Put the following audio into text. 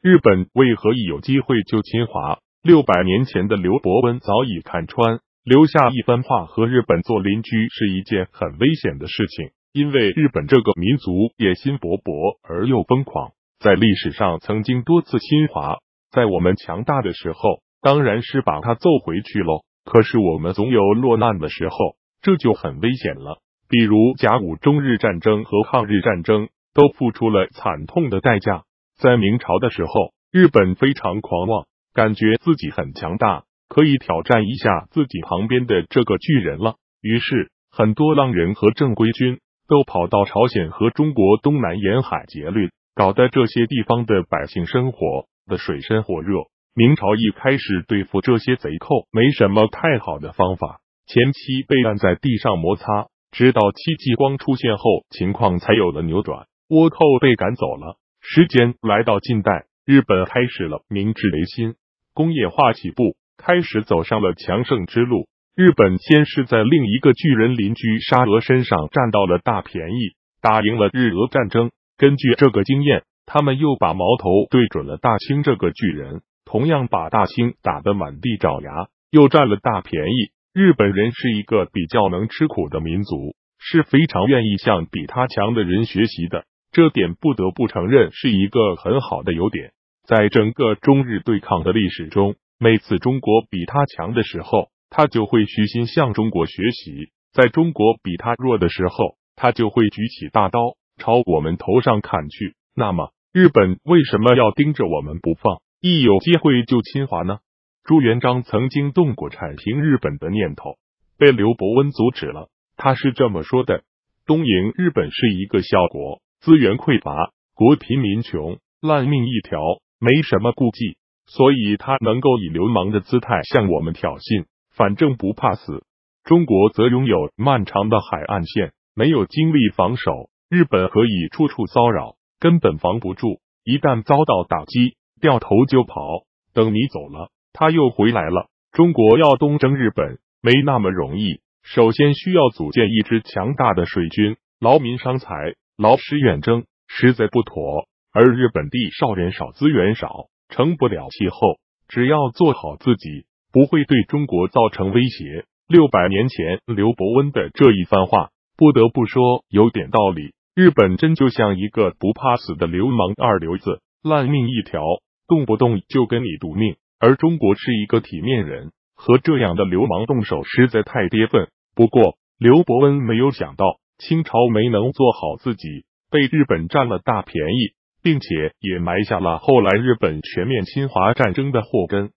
日本为何一有机会就侵华？六百年前的刘伯温早已看穿，留下一番话：和日本做邻居是一件很危险的事情，因为日本这个民族野心勃勃而又疯狂，在历史上曾经多次侵华。在我们强大的时候，当然是把他揍回去喽。可是我们总有落难的时候，这就很危险了。比如甲午中日战争和抗日战争，都付出了惨痛的代价。在明朝的时候，日本非常狂妄，感觉自己很强大，可以挑战一下自己旁边的这个巨人了。于是，很多浪人和正规军都跑到朝鲜和中国东南沿海劫掠，搞得这些地方的百姓生活的水深火热。明朝一开始对付这些贼寇没什么太好的方法，前期被按在地上摩擦，直到戚继光出现后，情况才有了扭转，倭寇被赶走了。时间来到近代，日本开始了明治维新，工业化起步，开始走上了强盛之路。日本先是在另一个巨人邻居沙俄身上占到了大便宜，打赢了日俄战争。根据这个经验，他们又把矛头对准了大清这个巨人，同样把大清打得满地找牙，又占了大便宜。日本人是一个比较能吃苦的民族，是非常愿意向比他强的人学习的。这点不得不承认是一个很好的优点。在整个中日对抗的历史中，每次中国比他强的时候，他就会虚心向中国学习；在中国比他弱的时候，他就会举起大刀朝我们头上砍去。那么，日本为什么要盯着我们不放，一有机会就侵华呢？朱元璋曾经动过铲平日本的念头，被刘伯温阻止了。他是这么说的：“东瀛日本是一个小国。”资源匮乏，国贫民穷，烂命一条，没什么顾忌，所以他能够以流氓的姿态向我们挑衅，反正不怕死。中国则拥有漫长的海岸线，没有精力防守，日本可以处处骚扰，根本防不住。一旦遭到打击，掉头就跑，等你走了，他又回来了。中国要东征日本没那么容易，首先需要组建一支强大的水军，劳民伤财。劳师远征实在不妥，而日本地少人少资源少，成不了气候。只要做好自己，不会对中国造成威胁。六百年前刘伯温的这一番话，不得不说有点道理。日本真就像一个不怕死的流氓二流子，烂命一条，动不动就跟你赌命。而中国是一个体面人，和这样的流氓动手实在太跌份。不过刘伯温没有想到。清朝没能做好自己，被日本占了大便宜，并且也埋下了后来日本全面侵华战争的祸根。